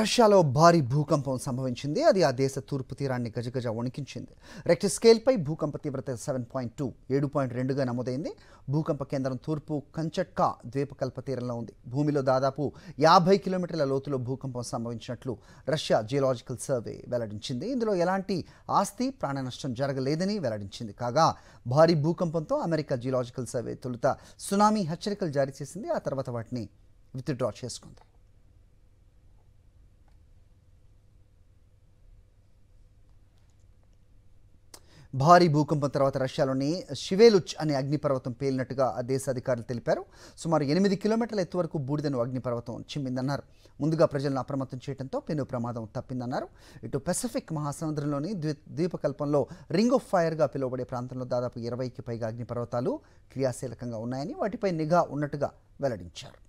రష్యాలో భారీ భూకంపం సంభవించింది అది ఆ దేశ తూర్పు తీరాన్ని గజగజ వణికించింది రెక్టర్ స్కేల్పై భూకంప తీవ్రత సెవెన్ పాయింట్ టూ ఏడు పాయింట్ రెండుగా నమోదైంది భూకంప కేంద్రం తూర్పు కంచట్కా ద్వీపకల్ప తీరంలో ఉంది భూమిలో దాదాపు యాభై కిలోమీటర్ల లోతులో భూకంపం సంభవించినట్లు రష్యా జియోలాజికల్ సర్వే వెల్లడించింది ఇందులో ఎలాంటి ఆస్తి ప్రాణ నష్టం జరగలేదని వెల్లడించింది కాగా భారీ భూకంపంతో అమెరికా జియోలాజికల్ సర్వే తొలుత సునామీ హెచ్చరికలు జారీ చేసింది ఆ తర్వాత వాటిని విత్డ్రా చేసుకుంది భారీ భూకంపం తర్వాత రష్యాలోని షివేలుచ్ అనే అగ్నిపర్వతం పేలినట్టుగా ఆ దేశ అధికారులు తెలిపారు సుమారు ఎనిమిది కిలోమీటర్ల ఎత్తు వరకు బూడిదను అగ్నిపర్వతం చిమ్మిందన్నారు ముందుగా ప్రజలను అప్రమత్తం చేయడంతో పెను ప్రమాదం తప్పిందన్నారు ఇటు పెసిఫిక్ మహాసముద్రంలోని ద్వీపకల్పంలో రింగ్ ఆఫ్ ఫైర్గా పిలువబడే ప్రాంతంలో దాదాపు ఇరవైకి పైగా అగ్నిపర్వతాలు క్రియాశీలకంగా ఉన్నాయని వాటిపై నిఘా ఉన్నట్టుగా వెల్లడించారు